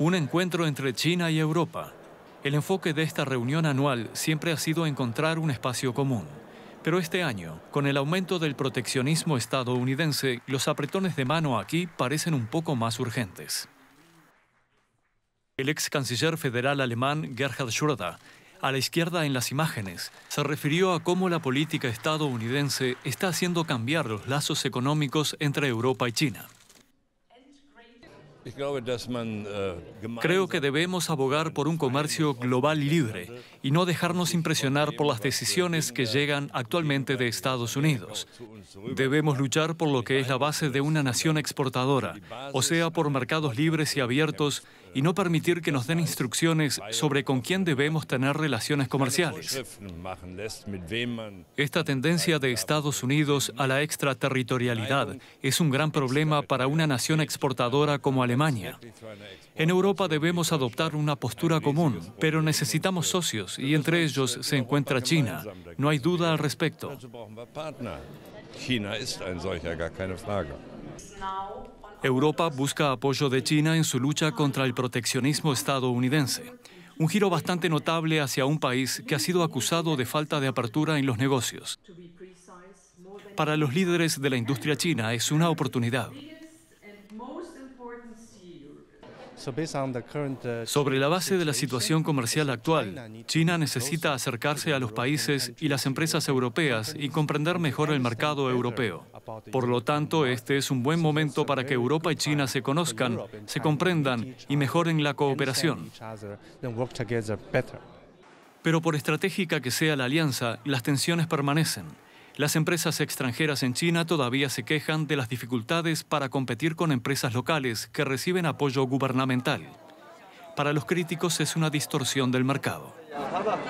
Un encuentro entre China y Europa. El enfoque de esta reunión anual siempre ha sido encontrar un espacio común. Pero este año, con el aumento del proteccionismo estadounidense, los apretones de mano aquí parecen un poco más urgentes. El ex canciller federal alemán Gerhard Schröder, a la izquierda en las imágenes, se refirió a cómo la política estadounidense está haciendo cambiar los lazos económicos entre Europa y China. Creo que debemos abogar por un comercio global libre y no dejarnos impresionar por las decisiones que llegan actualmente de Estados Unidos. Debemos luchar por lo que es la base de una nación exportadora, o sea, por mercados libres y abiertos y no permitir que nos den instrucciones sobre con quién debemos tener relaciones comerciales. Esta tendencia de Estados Unidos a la extraterritorialidad es un gran problema para una nación exportadora como Alemania. En Europa debemos adoptar una postura común, pero necesitamos socios y entre ellos se encuentra China. No hay duda al respecto. China Europa busca apoyo de China en su lucha contra el proteccionismo estadounidense, un giro bastante notable hacia un país que ha sido acusado de falta de apertura en los negocios. Para los líderes de la industria china es una oportunidad. Sobre la base de la situación comercial actual, China necesita acercarse a los países y las empresas europeas y comprender mejor el mercado europeo. Por lo tanto, este es un buen momento para que Europa y China se conozcan, se comprendan y mejoren la cooperación. Pero por estratégica que sea la alianza, las tensiones permanecen. Las empresas extranjeras en China todavía se quejan de las dificultades para competir con empresas locales que reciben apoyo gubernamental. Para los críticos es una distorsión del mercado.